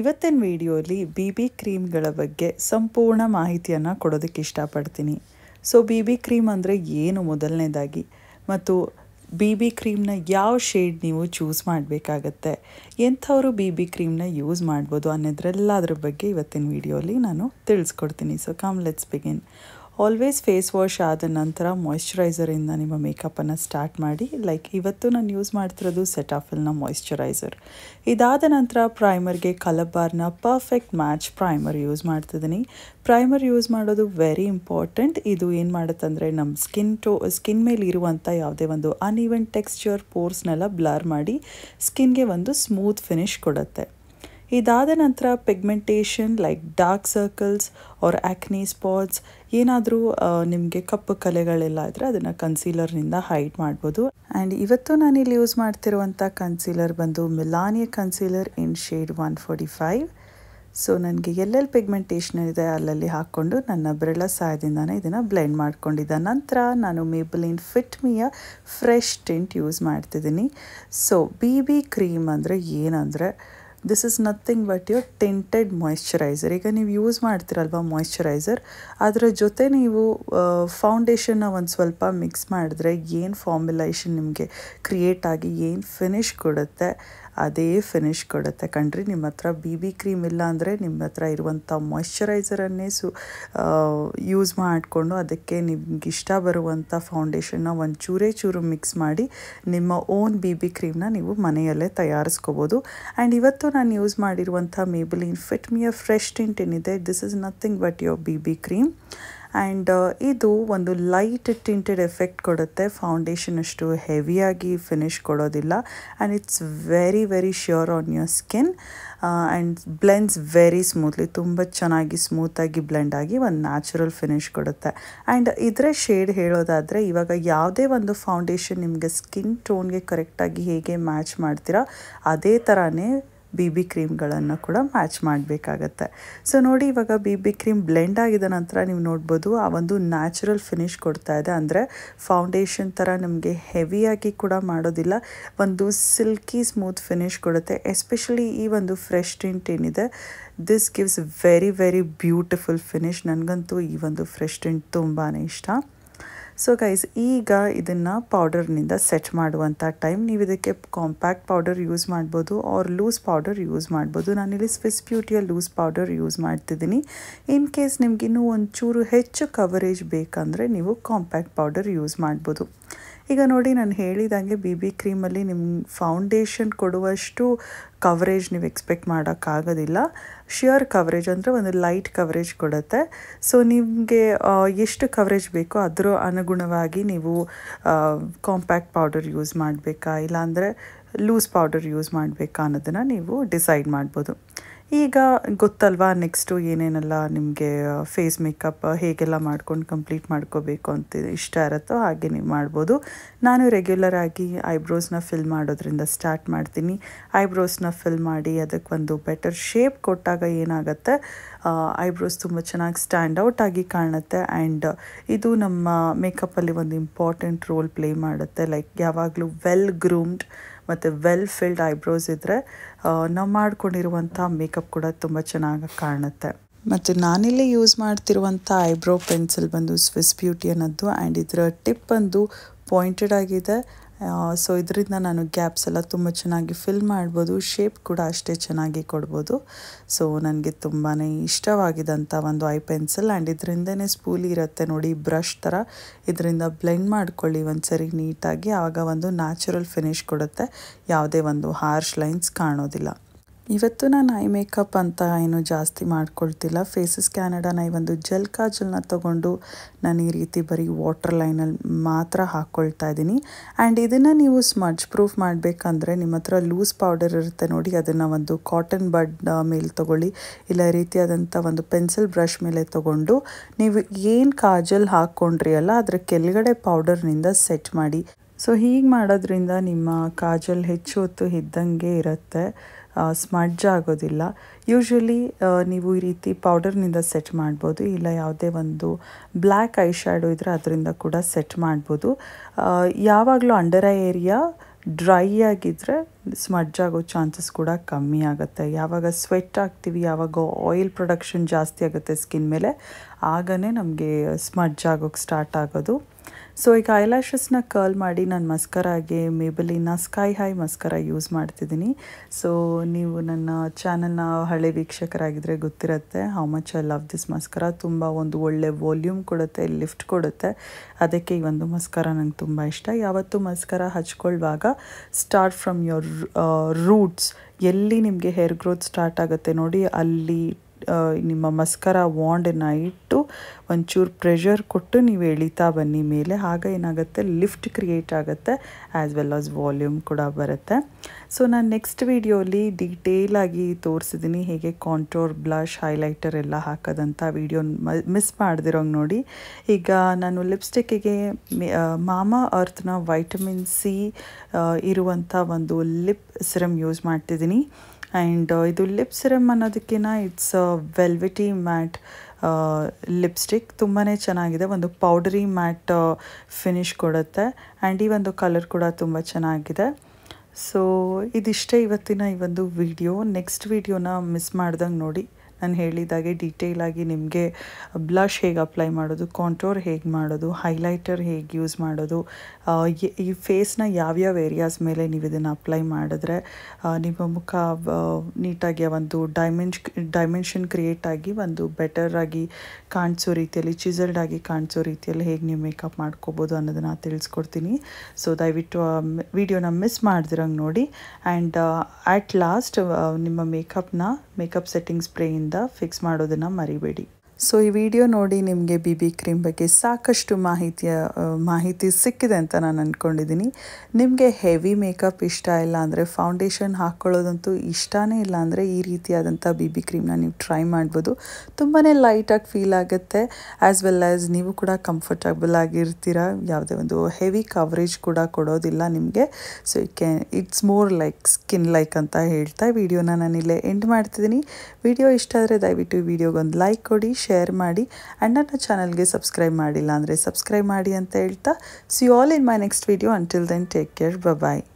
ಇವತ್ತಿನ ವಿಡಿಯೋಲಿ B B ಕ್ರೀಮ್ಗಳ ಬಗ್ಗೆ ಸಂಪೂರ್ಣ ಮಾಹಿತಿಯನ್ನು ಕೊಡೋದಕ್ಕೆ ಇಷ್ಟಪಡ್ತೀನಿ ಸೊ ಬಿ ಬಿ ಕ್ರೀಮ್ ಅಂದರೆ ಏನು ಮೊದಲನೇದಾಗಿ ಮತ್ತು ಬಿ ಬಿ ಕ್ರೀಮ್ನ ಯಾವ ಶೇಡ್ ನೀವು ಚೂಸ್ ಮಾಡಬೇಕಾಗತ್ತೆ ಎಂಥವರು ಬಿ ಬಿ ಕ್ರೀಮ್ನ ಯೂಸ್ ಮಾಡ್ಬೋದು ಅನ್ನೋದ್ರೆಲ್ಲ ಬಗ್ಗೆ ಇವತ್ತಿನ ವಿಡಿಯೋಲಿ ನಾನು ತಿಳಿಸ್ಕೊಡ್ತೀನಿ so come let's begin always face wash ಆದ ನಂತರ ಮಾಯಿಶ್ಚರೈಸರಿಂದ ನಿಮ್ಮ ಮೇಕಪ್ಪನ್ನು ಸ್ಟಾರ್ಟ್ ಮಾಡಿ ಲೈಕ್ ಇವತ್ತು ನಾನು ಯೂಸ್ ಮಾಡ್ತಿರೋದು ಸೆಟಾಫಿಲ್ನ ಮಾಯಿಶ್ಚರೈಸರ್ ಇದಾದ ನಂತರ ಪ್ರೈಮರ್ಗೆ colour perfect match primer use ಮಾಡ್ತಿದ್ದೀನಿ ಪ್ರೈಮರ್ ಯೂಸ್ ಮಾಡೋದು ವೆರಿ ಇಂಪಾರ್ಟೆಂಟ್ ಇದು ಏನು ಮಾಡುತ್ತಂದರೆ ನಮ್ಮ ಸ್ಕಿನ್ ಟೋ ಸ್ಕಿನ್ ಮೇಲೆ ಇರುವಂಥ ಯಾವುದೇ ಒಂದು ಅನ್ಇವೆಂಟ್ ಟೆಕ್ಸ್ಚರ್ ಪೋರ್ಸ್ನೆಲ್ಲ ಬ್ಲರ್ ಮಾಡಿ ಸ್ಕಿನ್ಗೆ ಒಂದು ಸ್ಮೂತ್ ಫಿನಿಶ್ ಕೊಡುತ್ತೆ ಇದಾದ ನಂತರ pigmentation like dark circles or acne spots ಏನಾದರೂ ನಿಮಗೆ ಕಪ್ಪು ಕಲೆಗಳೆಲ್ಲ ಇದ್ದರೆ ಅದನ್ನು ಕನ್ಸೀಲರ್ನಿಂದ ಹೈಡ್ ಮಾಡ್ಬೋದು ಆ್ಯಂಡ್ ಇವತ್ತು ನಾನಿಲ್ಲಿ ಯೂಸ್ ಮಾಡ್ತಿರುವಂಥ ಕನ್ಸೀಲರ್ ಬಂದು ಮಿಲಾನಿಯ concealer in shade one forty five so ನನಗೆ ಎಲ್ಲೆಲ್ಲಿ ಪಿಗ್ಮೆಂಟೇಷನ್ ಇದೆ ಅಲ್ಲಲ್ಲಿ ಹಾಕ್ಕೊಂಡು ನನ್ನ ಬಿರಳ ಸಹಾಯದಿಂದನೇ ಇದನ್ನು ಬ್ಲೆಂಡ್ ಮಾಡ್ಕೊಂಡಿದ್ದ ನಂತರ ನಾನು ಮೇಬಲಿನ್ ಫಿಟ್ ಮಿಯ ಫ್ರೆಶ್ ಟಿಂಟ್ ಯೂಸ್ ಮಾಡ್ತಿದ್ದೀನಿ ಸೊ ಬಿ ಬಿ ಕ್ರೀಮ್ ಅಂದರೆ ಏನಂದರೆ this is nothing but your tinted moisturizer ಈಗ ನೀವು ಯೂಸ್ ಮಾಡ್ತೀರಲ್ವಾ ಮಾಯಿಶ್ಚರೈಸರ್ ಅದರ ಜೊತೆ ನೀವು ಫೌಂಡೇಶನ್ನ ಒಂದು ಸ್ವಲ್ಪ ಮಿಕ್ಸ್ ಮಾಡಿದ್ರೆ ಏನು ಫಾರ್ಮುಲೈಷನ್ ನಿಮಗೆ ಕ್ರಿಯೇಟ್ ಆಗಿ ಏನು ಫಿನಿಶ್ ಕೊಡುತ್ತೆ ಅದೇ ಫಿನಿಷ್ ಕೊಡುತ್ತೆ ಕಣ್ರಿ ನಿಮ್ಮ ಹತ್ರ ಬಿ ಬಿ ಕ್ರೀಮ್ ಇಲ್ಲ ಅಂದರೆ ನಿಮ್ಮ ಹತ್ರ ಇರುವಂಥ ಮಾಯಿಶ್ಚರೈಸರನ್ನೇ ಸು ಯೂಸ್ ಮಾಡಿಕೊಂಡು ಅದಕ್ಕೆ ನಿಮ್ಗೆ ಇಷ್ಟ ಬರುವಂಥ ಫೌಂಡೇಶನ್ನ ಒಂದು ಚೂರೇ ಚೂರು ಮಿಕ್ಸ್ ಮಾಡಿ ನಿಮ್ಮ ಓನ್ ಬಿ ಬಿ ಕ್ರೀಮ್ನ ನೀವು ಮನೆಯಲ್ಲೇ ತಯಾರಿಸ್ಕೋಬೋದು ಆ್ಯಂಡ್ ಇವತ್ತು ನಾನು ಯೂಸ್ ಮಾಡಿರುವಂಥ ಮೇಬಲಿನ್ ಫಿಟ್ ಮಿಯ ಫ್ರೆಶ್ ಟಿಂಟ್ ಏನಿದೆ this is nothing but your B B cream and ಇದು ಒಂದು ಲೈಟ್ ಟಿಂಟೆಡ್ ಎಫೆಕ್ಟ್ ಕೊಡುತ್ತೆ ಫೌಂಡೇಶನ್ ಅಷ್ಟು ಹೆವಿಯಾಗಿ ಫಿನಿಶ್ ಕೊಡೋದಿಲ್ಲ and it's very very sure on your skin and blends very smoothly ತುಂಬ ಚೆನ್ನಾಗಿ ಸ್ಮೂತಾಗಿ ಬ್ಲೆಂಡ್ ಆಗಿ ಒಂದು ನ್ಯಾಚುರಲ್ ಫಿನಿಶ್ ಕೊಡುತ್ತೆ ಆ್ಯಂಡ್ ಇದರ ಶೇಡ್ ಹೇಳೋದಾದರೆ ಇವಾಗ ಯಾವುದೇ ಒಂದು ಫೌಂಡೇಶನ್ ನಿಮಗೆ ಸ್ಕಿನ್ ಟೋನ್ಗೆ ಕರೆಕ್ಟಾಗಿ ಹೇಗೆ ಮ್ಯಾಚ್ ಮಾಡ್ತೀರಾ ಅದೇ ಥರನೇ ಬಿ ಬಿ ಕ್ರೀಮ್ಗಳನ್ನು ಕೂಡ ಮ್ಯಾಚ್ ಮಾಡಬೇಕಾಗತ್ತೆ ಸೊ ನೋಡಿ ಇವಾಗ ಬಿ ಬಿ ಕ್ರೀಮ್ ಬ್ಲೆಂಡ್ ಆಗಿದ ನಂತರ ನೀವು ನೋಡ್ಬೋದು ಆ ಒಂದು ನ್ಯಾಚುರಲ್ ಫಿನಿಶ್ ಕೊಡ್ತಾ ಇದೆ ಅಂದರೆ ಫೌಂಡೇಶನ್ ಥರ ನಮಗೆ ಹೆವಿಯಾಗಿ ಕೂಡ ಮಾಡೋದಿಲ್ಲ ಒಂದು ಸಿಲ್ಕಿ ಸ್ಮೂತ್ ಫಿನಿಶ್ ಕೊಡುತ್ತೆ ಎಸ್ಪೆಷಲಿ ಈ ಒಂದು ಫ್ರೆಶ್ ಟಿಂಟ್ ಏನಿದೆ this gives very very beautiful finish ನನಗಂತೂ ಈ ಒಂದು ಫ್ರೆಶ್ ಟಿಂಟ್ ತುಂಬಾ ಇಷ್ಟ ಸೊ ಗೈಸ್ ಈಗ ಇದನ್ನು ಪೌಡರ್ನಿಂದ ಸೆಟ್ ಮಾಡುವಂಥ ಟೈಮ್ ನೀವು ಇದಕ್ಕೆ ಕಾಂಪ್ಯಾಕ್ಟ್ ಪೌಡರ್ ಯೂಸ್ ಮಾಡ್ಬೋದು ಆರ್ ಲೂಸ್ ಪೌಡರ್ ಯೂಸ್ ಮಾಡ್ಬೋದು ನಾನಿಲ್ಲಿ ಸ್ವಿಸ್ ಬ್ಯೂಟಿಯ ಲೂಸ್ ಪೌಡರ್ ಯೂಸ್ ಮಾಡ್ತಿದ್ದೀನಿ ಇನ್ ಕೇಸ್ ನಿಮಗಿನ್ನೂ ಒಂಚೂರು ಹೆಚ್ಚು ಕವರೇಜ್ ಬೇಕಂದರೆ ನೀವು ಕಾಂಪ್ಯಾಕ್ಟ್ ಪೌಡರ್ ಯೂಸ್ ಮಾಡ್ಬೋದು ಈಗ ನೋಡಿ ನಾನು ಹೇಳಿದಂಗೆ ಬಿ ಬಿ ಕ್ರೀಮಲ್ಲಿ ನಿಮ್ಮ ಫೌಂಡೇಶನ್ ಕೊಡುವಷ್ಟು ಕವರೇಜ್ ನೀವು ಎಕ್ಸ್ಪೆಕ್ಟ್ ಮಾಡೋಕ್ಕಾಗೋದಿಲ್ಲ ಶಿಯರ್ ಕವರೇಜ್ ಅಂದರೆ ಒಂದು ಲೈಟ್ ಕವರೇಜ್ ಕೊಡುತ್ತೆ ಸೊ ನಿಮಗೆ ಎಷ್ಟು ಕವರೇಜ್ ಬೇಕೋ ಅದರ ಅನುಗುಣವಾಗಿ ನೀವು ಕಾಂಪ್ಯಾಕ್ಟ್ ಪೌಡರ್ ಯೂಸ್ ಮಾಡಬೇಕಾ ಇಲ್ಲಾಂದರೆ ಲೂಸ್ ಪೌಡರ್ ಯೂಸ್ ಮಾಡಬೇಕಾ ಅನ್ನೋದನ್ನು ನೀವು ಡಿಸೈಡ್ ಮಾಡ್ಬೋದು ಈಗ ಗೊತ್ತಲ್ವಾ ನೆಕ್ಸ್ಟು ಏನೇನೆಲ್ಲ ನಿಮಗೆ ಫೇಸ್ ಮೇಕಪ್ ಹೇಗೆಲ್ಲ ಮಾಡ್ಕೊಂಡು ಕಂಪ್ಲೀಟ್ ಮಾಡ್ಕೋಬೇಕು ಅಂತ ಇಷ್ಟ ಇರುತ್ತೋ ಹಾಗೆ ನೀವು ಮಾಡ್ಬೋದು ನಾನು ರೆಗ್ಯುಲರ್ ಆಗಿ ಐಬ್ರೋಸ್ನ ಫಿಲ್ ಮಾಡೋದ್ರಿಂದ ಸ್ಟಾರ್ಟ್ ಮಾಡ್ತೀನಿ ಐಬ್ರೋಸ್ನ ಫಿಲ್ ಮಾಡಿ ಅದಕ್ಕೆ ಒಂದು ಬೆಟರ್ ಶೇಪ್ ಕೊಟ್ಟಾಗ ಏನಾಗುತ್ತೆ ಐಬ್ರೋಸ್ ತುಂಬ ಚೆನ್ನಾಗಿ ಸ್ಟ್ಯಾಂಡ್ ಔಟ್ ಆಗಿ ಕಾಣುತ್ತೆ ಆ್ಯಂಡ್ ಇದು ನಮ್ಮ ಮೇಕಪ್ಪಲ್ಲಿ ಒಂದು ಇಂಪಾರ್ಟೆಂಟ್ ರೋಲ್ ಪ್ಲೇ ಮಾಡುತ್ತೆ ಲೈಕ್ ಯಾವಾಗಲೂ ವೆಲ್ ಗ್ರೂಮ್ಡ್ ಮತ್ತು ವೆಲ್ ಫಿಲ್ಡ್ ಐಬ್ರೋಸ್ ಇದ್ದರೆ ನಾವು ಮಾಡ್ಕೊಂಡಿರುವಂಥ ಮೇಕಪ್ ಕೂಡ ತುಂಬ ಚೆನ್ನಾಗಿ ಕಾಣುತ್ತೆ ಮತ್ತು ನಾನಿಲ್ಲಿ ಯೂಸ್ ಮಾಡ್ತಿರುವಂಥ ಐಬ್ರೋ ಪೆನ್ಸಿಲ್ ಬಂದು ಸ್ವಿಸ್ ಬ್ಯೂಟಿ ಅನ್ನೋದು ಆ್ಯಂಡ್ ಇದರ ಟಿಪ್ ಬಂದು ಪಾಯಿಂಟೆಡ್ ಆಗಿದೆ ಸೊ ಇದರಿಂದ ನಾನು ಗ್ಯಾಪ್ಸ್ ಎಲ್ಲ ತುಂಬ ಚೆನ್ನಾಗಿ ಫಿಲ್ ಮಾಡ್ಬೋದು ಶೇಪ್ ಕೂಡ ಅಷ್ಟೇ ಚೆನ್ನಾಗಿ ಕೊಡ್ಬೋದು ಸೊ ನನಗೆ ತುಂಬಾ ಇಷ್ಟವಾಗಿದ್ದಂಥ ಒಂದು ಐ ಪೆನ್ಸಿಲ್ ಆ್ಯಂಡ್ ಇದರಿಂದನೇ ಸ್ಪೂಲಿ ಇರುತ್ತೆ ನೋಡಿ ಬ್ರಷ್ ಥರ ಇದರಿಂದ ಬ್ಲೆಂಡ್ ಮಾಡ್ಕೊಳ್ಳಿ ಒಂದು ಸರಿ ನೀಟಾಗಿ ಆಗ ಒಂದು ನ್ಯಾಚುರಲ್ ಫಿನಿಶ್ ಕೊಡುತ್ತೆ ಯಾವುದೇ ಒಂದು ಹಾರ್ಶ್ ಲೈನ್ಸ್ ಕಾಣೋದಿಲ್ಲ ಇವತ್ತು ನಾನು ಐ ಮೇಕಪ್ ಅಂತ ಏನು ಜಾಸ್ತಿ ಮಾಡ್ಕೊಳ್ತಿಲ್ಲ ಫೇಸಸ್ ಕ್ಯಾನಡಾನ ಈ ಒಂದು ಜೆಲ್ ಕಾಜಲ್ನ ತೊಗೊಂಡು ನಾನು ಈ ರೀತಿ ಬರೀ ವಾಟರ್ ಲೈನಲ್ಲಿ ಮಾತ್ರ ಹಾಕ್ಕೊಳ್ತಾ ಇದ್ದೀನಿ ಆ್ಯಂಡ್ ಇದನ್ನು ನೀವು ಸ್ಮಜ್ ಪ್ರೂಫ್ ಮಾಡಬೇಕಂದ್ರೆ ನಿಮ್ಮ ಹತ್ರ ಲೂಸ್ ಪೌಡರ್ ಇರುತ್ತೆ ನೋಡಿ ಅದನ್ನು ಒಂದು ಕಾಟನ್ ಬಡ್ ಮೇಲೆ ತೊಗೊಳ್ಳಿ ಇಲ್ಲ ಈ ರೀತಿಯಾದಂಥ ಒಂದು ಪೆನ್ಸಿಲ್ ಬ್ರಷ್ ಮೇಲೆ ತೊಗೊಂಡು ನೀವು ಏನು ಕಾಜಲ್ ಹಾಕ್ಕೊಂಡ್ರಿ ಅಲ್ಲ ಅದರ ಕೆಳಗಡೆ ಪೌಡರ್ನಿಂದ ಸೆಟ್ ಮಾಡಿ ಸೊ ಹೀಗೆ ಮಾಡೋದ್ರಿಂದ ನಿಮ್ಮ ಕಾಜಲ್ ಹೆಚ್ಚು ಹೊತ್ತು ಇದ್ದಂಗೆ ಇರುತ್ತೆ ಸ್ಮಡ್ಜ್ ಆಗೋದಿಲ್ಲ ಯೂಶ್ವಲಿ ನೀವು ಈ ರೀತಿ ಪೌಡರ್ನಿಂದ ಸೆಟ್ ಮಾಡ್ಬೋದು ಇಲ್ಲ ಯಾವುದೇ ಒಂದು ಬ್ಲ್ಯಾಕ್ ಐ ಶ್ಯಾಡೋ ಇದ್ದರೆ ಅದರಿಂದ ಕೂಡ ಸೆಟ್ ಮಾಡ್ಬೋದು ಯಾವಾಗಲೂ ಅಂಡರ್ ಐ ಏರಿಯಾ ಡ್ರೈ ಆಗಿದ್ದರೆ ಸ್ಮಡ್ಜ್ ಆಗೋ ಚಾನ್ಸಸ್ ಕೂಡ ಕಮ್ಮಿ ಆಗುತ್ತೆ ಯಾವಾಗ ಸ್ವೆಟ್ ಆಗ್ತೀವಿ ಯಾವಾಗ ಆಯಿಲ್ ಪ್ರೊಡಕ್ಷನ್ ಜಾಸ್ತಿ ಆಗುತ್ತೆ ಸ್ಕಿನ್ ಮೇಲೆ ಆಗನೇ ನಮಗೆ ಸ್ಮಡ್ಜ್ ಆಗೋಕ್ಕೆ ಸ್ಟಾರ್ಟ್ ಆಗೋದು ಸೊ ಈಗ ಐಲ್ಯಾಶಸ್ನ ಕರ್ಲ್ ಮಾಡಿ ನಾನು ಮಸ್ಕರಾಗೆ Maybelline sky high mascara use ಮಾಡ್ತಿದ್ದೀನಿ ಸೊ ನೀವು ನನ್ನ ಚಾನಲ್ನ ಹಳೆ ವೀಕ್ಷಕರಾಗಿದ್ದರೆ ಗೊತ್ತಿರುತ್ತೆ how much I love this mascara ತುಂಬ ಒಂದು ಒಳ್ಳೆ ವಾಲ್ಯೂಮ್ ಕೊಡುತ್ತೆ ಲಿಫ್ಟ್ ಕೊಡುತ್ತೆ ಅದಕ್ಕೆ ಈ ಒಂದು ಮಸ್ಕರ ನಂಗೆ ತುಂಬ ಇಷ್ಟ ಯಾವತ್ತೂ ಮಸ್ಕರ ಹಚ್ಕೊಳ್ಳುವಾಗ ಸ್ಟಾರ್ಟ್ ಫ್ರಮ್ ಯೋರ್ ರೂಟ್ಸ್ ಎಲ್ಲಿ ನಿಮಗೆ ಹೇರ್ ಗ್ರೋತ್ ಸ್ಟಾರ್ಟ್ ಆಗುತ್ತೆ ನೋಡಿ ಅಲ್ಲಿ ನಿಮ್ಮ ಮಸ್ಕರ ವಾಂಡನ್ನ ಇಟ್ಟು ಒಂಚೂರು ಪ್ರೆಷರ್ ಕೊಟ್ಟು ನೀವು ಎಳಿತಾ ಬನ್ನಿ ಮೇಲೆ ಆಗ ಏನಾಗುತ್ತೆ ಲಿಫ್ಟ್ ಕ್ರಿಯೇಟ್ ಆಗುತ್ತೆ ಆ್ಯಸ್ ವೆಲ್ ಆಸ್ ವಾಲ್ಯೂಮ್ ಕೂಡ ಬರುತ್ತೆ ಸೊ ನಾನು ನೆಕ್ಸ್ಟ್ ವೀಡಿಯೋಲಿ ಡೀಟೇಲಾಗಿ ತೋರಿಸಿದ್ದೀನಿ ಹೇಗೆ ಕಾಂಟ್ರೋರ್ ಬ್ಲಷ್ ಹೈಲೈಟರ್ ಎಲ್ಲ ಹಾಕೋದಂಥ ವೀಡಿಯೋ ಮಿಸ್ ಮಾಡ್ದಿರೋಂಗೆ ನೋಡಿ ಈಗ ನಾನು ಲಿಪ್ಸ್ಟಿಕ್ಕಿಗೆ ಮಾಮಾ ಅರ್ಥನ ವೈಟಮಿನ್ ಸಿ ಇರುವಂಥ ಒಂದು ಲಿಪ್ ಸಿರಮ್ ಯೂಸ್ ಮಾಡ್ತಿದ್ದೀನಿ ಆ್ಯಂಡ್ uh, ಇದು ಲಿಪ್ ಸಿರಮ್ ಅನ್ನೋದಕ್ಕಿಂತ ಇಟ್ಸ್ ವೆಲ್ವಿಟಿ ಮ್ಯಾಟ್ ಲಿಪ್ಸ್ಟಿಕ್ ತುಂಬಾ ಚೆನ್ನಾಗಿದೆ ಒಂದು ಪೌಡರಿ ಮ್ಯಾಟ್ ಫಿನಿಷ್ ಕೊಡುತ್ತೆ ಆ್ಯಂಡ್ ಈ ಒಂದು ಕಲರ್ ಕೂಡ ತುಂಬ ಚೆನ್ನಾಗಿದೆ ಸೊ ಇದಿಷ್ಟೇ ಇವತ್ತಿನ ಈ ಒಂದು ವಿಡಿಯೋ ನೆಕ್ಸ್ಟ್ ವಿಡಿಯೋನ ಮಿಸ್ ಮಾಡ್ದಂಗೆ ನೋಡಿ ನಾನು ಹೇಳಿದಾಗೆ ಡೀಟೇಲಾಗಿ ನಿಮಗೆ ಬ್ಲಷ್ ಹೇಗೆ ಅಪ್ಲೈ ಮಾಡೋದು ಕಾಂಟ್ರೋರ್ ಹೇಗೆ ಮಾಡೋದು ಹೈಲೈಟರ್ ಹೇಗೆ ಯೂಸ್ ಮಾಡೋದು ಈ ಫೇಸ್ನ ಯಾವ್ಯಾವ ಏರಿಯಾಸ್ ಮೇಲೆ ನೀವು ಇದನ್ನು ಅಪ್ಲೈ ಮಾಡಿದ್ರೆ ನಿಮ್ಮ ಮುಖ ನೀಟಾಗಿ ಒಂದು ಡೈಮೆನ್ಶ್ ಡೈಮೆನ್ಷನ್ ಕ್ರಿಯೇಟ್ ಆಗಿ ಒಂದು ಬೆಟರಾಗಿ ಕಾಣಿಸೋ ರೀತಿಯಲ್ಲಿ ಚಿಸಲ್ಡ್ ಆಗಿ ಕಾಣಿಸೋ ರೀತಿಯಲ್ಲಿ ಹೇಗೆ ನೀವು ಮೇಕಪ್ ಮಾಡ್ಕೋಬೋದು ಅನ್ನೋದನ್ನು ತಿಳಿಸ್ಕೊಡ್ತೀನಿ ಸೊ ದಯವಿಟ್ಟು ವಿಡಿಯೋನ ಮಿಸ್ ಮಾಡ್ದಿರಂಗೆ ನೋಡಿ ಆ್ಯಂಡ್ ಆ್ಯಟ್ ಲಾಸ್ಟ್ ನಿಮ್ಮ ಮೇಕಪ್ನ ಮೇಕಪ್ ಸೆಟ್ಟಿಂಗ್ ಸ್ಪ್ರೇಯಿಂದ ಫಿಕ್ಸ್ ಮಾಡೋದನ್ನು ಮರಿಬೇಡಿ ಸೊ ಈ ವಿಡಿಯೋ ನೋಡಿ ನಿಮಗೆ ಬಿ ಬಿ ಕ್ರೀಮ್ ಬಗ್ಗೆ ಸಾಕಷ್ಟು ಮಾಹಿತಿಯ ಮಾಹಿತಿ ಸಿಕ್ಕಿದೆ ಅಂತ ನಾನು ಅಂದ್ಕೊಂಡಿದ್ದೀನಿ ನಿಮಗೆ ಹೆವಿ ಮೇಕಪ್ ಇಷ್ಟ ಇಲ್ಲ ಅಂದರೆ ಫೌಂಡೇಶನ್ ಹಾಕ್ಕೊಳ್ಳೋದಂತೂ ಇಷ್ಟನೇ ಇಲ್ಲ ಅಂದರೆ ಈ ರೀತಿಯಾದಂಥ ಬಿ ಬಿ ಕ್ರೀಮ್ನ ನೀವು ಟ್ರೈ ಮಾಡ್ಬೋದು ತುಂಬಾ ಲೈಟಾಗಿ ಫೀಲ್ ಆಗುತ್ತೆ ಆ್ಯಸ್ ವೆಲ್ ಆ್ಯಸ್ ನೀವು ಕೂಡ ಕಂಫರ್ಟಬಲ್ ಆಗಿರ್ತೀರ ಯಾವುದೇ ಒಂದು ಹೆವಿ ಕವರೇಜ್ ಕೂಡ ಕೊಡೋದಿಲ್ಲ ನಿಮಗೆ so it can it's more like skin like ಅಂತ ಹೇಳ್ತಾ ವಿಡಿಯೋನ ನಾನಿಲ್ಲೇ ಎಂಡ್ ಮಾಡ್ತಿದ್ದೀನಿ ವಿಡಿಯೋ ಇಷ್ಟ ಆದರೆ ದಯವಿಟ್ಟು ವಿಡಿಯೋಗೊಂದು ಲೈಕ್ ಕೊಡಿ ಶೇರ್ ಮಾಡಿ ಆ್ಯಂಡ್ ನನ್ನ ಚಾನಲ್ಗೆ ಸಬ್ಸ್ಕ್ರೈಬ್ ಮಾಡಿಲ್ಲ ಅಂದರೆ ಸಬ್ಸ್ಕ್ರೈಬ್ ಮಾಡಿ ಅಂತ ಹೇಳ್ತಾ see all in my next video until then take care ಬ ಬಾಯ್